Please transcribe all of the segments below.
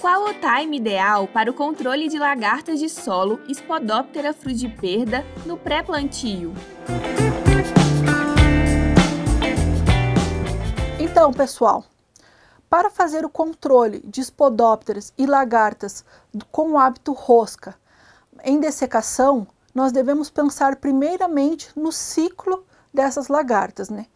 Qual o time ideal para o controle de lagartas de solo Spodoptera frugiperda no pré-plantio? Então, pessoal, para fazer o controle de Spodópteras e lagartas com o hábito rosca em dessecação, nós devemos pensar primeiramente no ciclo dessas lagartas, né?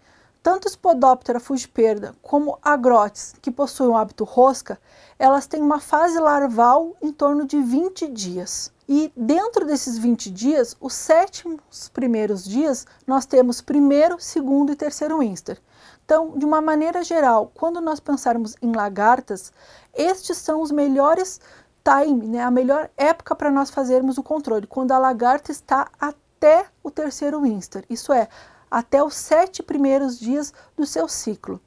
Tanto Spodoptera fugiperda como agrotes, que possuem o hábito rosca, elas têm uma fase larval em torno de 20 dias. E dentro desses 20 dias, os sétimos primeiros dias, nós temos primeiro, segundo e terceiro inster. Então, de uma maneira geral, quando nós pensarmos em lagartas, estes são os melhores time, né, a melhor época para nós fazermos o controle, quando a lagarta está até o terceiro inster. Isso é, até os sete primeiros dias do seu ciclo.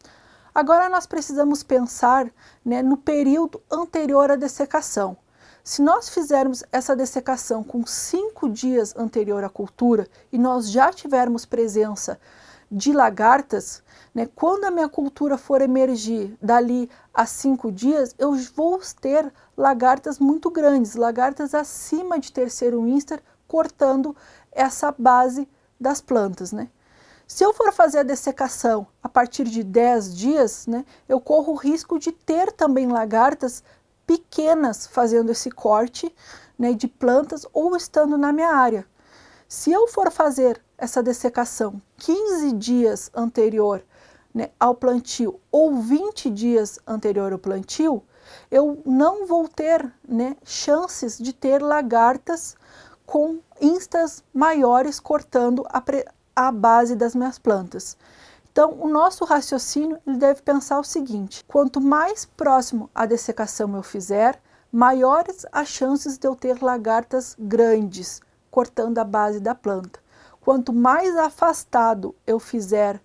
Agora nós precisamos pensar né, no período anterior à dessecação. Se nós fizermos essa dessecação com cinco dias anterior à cultura e nós já tivermos presença de lagartas, né, quando a minha cultura for emergir dali a cinco dias, eu vou ter lagartas muito grandes, lagartas acima de terceiro inster, cortando essa base das plantas. Né? Se eu for fazer a dessecação a partir de 10 dias, né, eu corro o risco de ter também lagartas pequenas fazendo esse corte né, de plantas ou estando na minha área. Se eu for fazer essa dessecação 15 dias anterior né, ao plantio ou 20 dias anterior ao plantio, eu não vou ter né, chances de ter lagartas com instas maiores cortando a, pre, à base das minhas plantas. Então, o nosso raciocínio ele deve pensar o seguinte: quanto mais próximo à dessecação eu fizer, maiores as chances de eu ter lagartas grandes cortando a base da planta. Quanto mais afastado eu fizer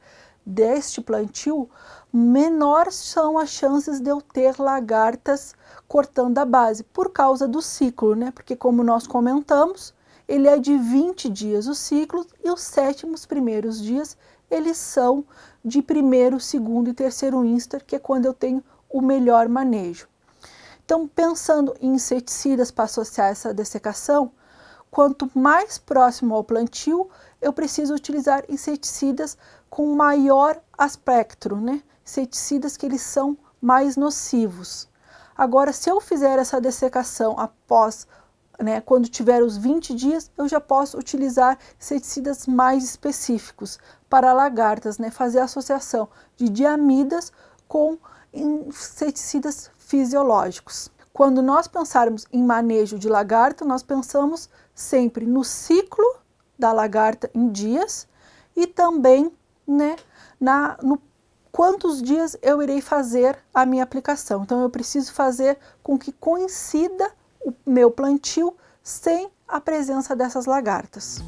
deste plantio, menores são as chances de eu ter lagartas cortando a base por causa do ciclo, né? Porque como nós comentamos, ele é de 20 dias o ciclo e os sétimos primeiros dias eles são de primeiro, segundo e terceiro instar, que é quando eu tenho o melhor manejo. Então, pensando em inseticidas para associar essa dessecação, quanto mais próximo ao plantio, eu preciso utilizar inseticidas com maior aspecto, né? Inseticidas que eles são mais nocivos. Agora, se eu fizer essa dessecação após né, quando tiver os 20 dias, eu já posso utilizar inseticidas mais específicos para lagartas, né, fazer associação de diamidas com inseticidas fisiológicos. Quando nós pensarmos em manejo de lagarta, nós pensamos sempre no ciclo da lagarta em dias e também né, na, no quantos dias eu irei fazer a minha aplicação. Então, eu preciso fazer com que coincida o meu plantio sem a presença dessas lagartas.